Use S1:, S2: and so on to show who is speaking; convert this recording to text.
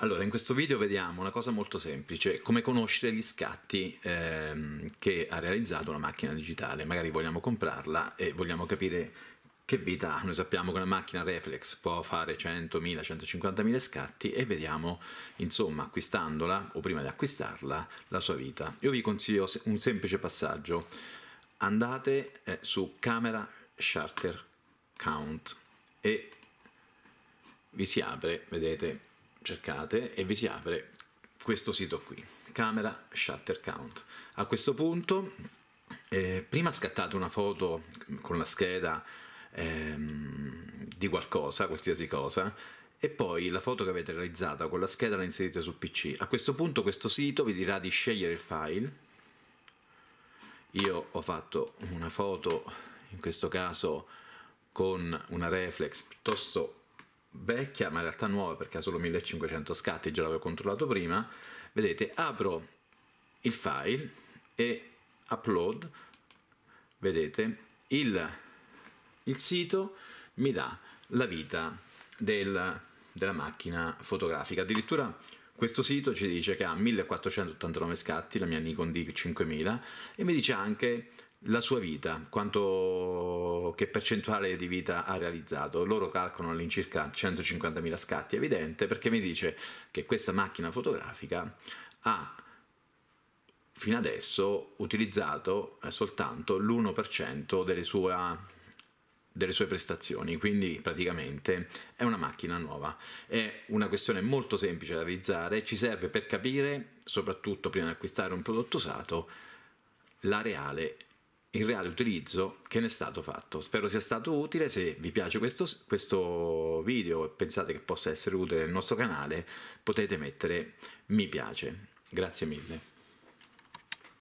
S1: Allora, in questo video vediamo una cosa molto semplice, come conoscere gli scatti ehm, che ha realizzato una macchina digitale. Magari vogliamo comprarla e vogliamo capire che vita ha. Noi sappiamo che una macchina reflex può fare 100.000, 150.000 scatti e vediamo, insomma, acquistandola o prima di acquistarla, la sua vita. Io vi consiglio un semplice passaggio. Andate eh, su Camera Shutter Count e vi si apre, vedete, cercate e vi si apre questo sito qui, camera shutter count. A questo punto eh, prima scattate una foto con la scheda ehm, di qualcosa, qualsiasi cosa, e poi la foto che avete realizzato con la scheda la inserite sul PC. A questo punto questo sito vi dirà di scegliere il file. Io ho fatto una foto, in questo caso con una reflex piuttosto vecchia, ma in realtà nuova perché ha solo 1500 scatti, già l'avevo controllato prima, vedete, apro il file e upload, vedete, il, il sito mi dà la vita del, della macchina fotografica. Addirittura questo sito ci dice che ha 1489 scatti, la mia Nikon D5000, e mi dice anche la sua vita, quanto che percentuale di vita ha realizzato. Loro calcolano all'incirca 150.000 scatti, evidente, perché mi dice che questa macchina fotografica ha fino adesso utilizzato eh, soltanto l'1% delle, sua, delle sue prestazioni, quindi praticamente è una macchina nuova. È una questione molto semplice da realizzare, ci serve per capire, soprattutto prima di acquistare un prodotto usato, la reale il reale utilizzo che ne è stato fatto. Spero sia stato utile, se vi piace questo, questo video e pensate che possa essere utile nel nostro canale potete mettere mi piace. Grazie mille.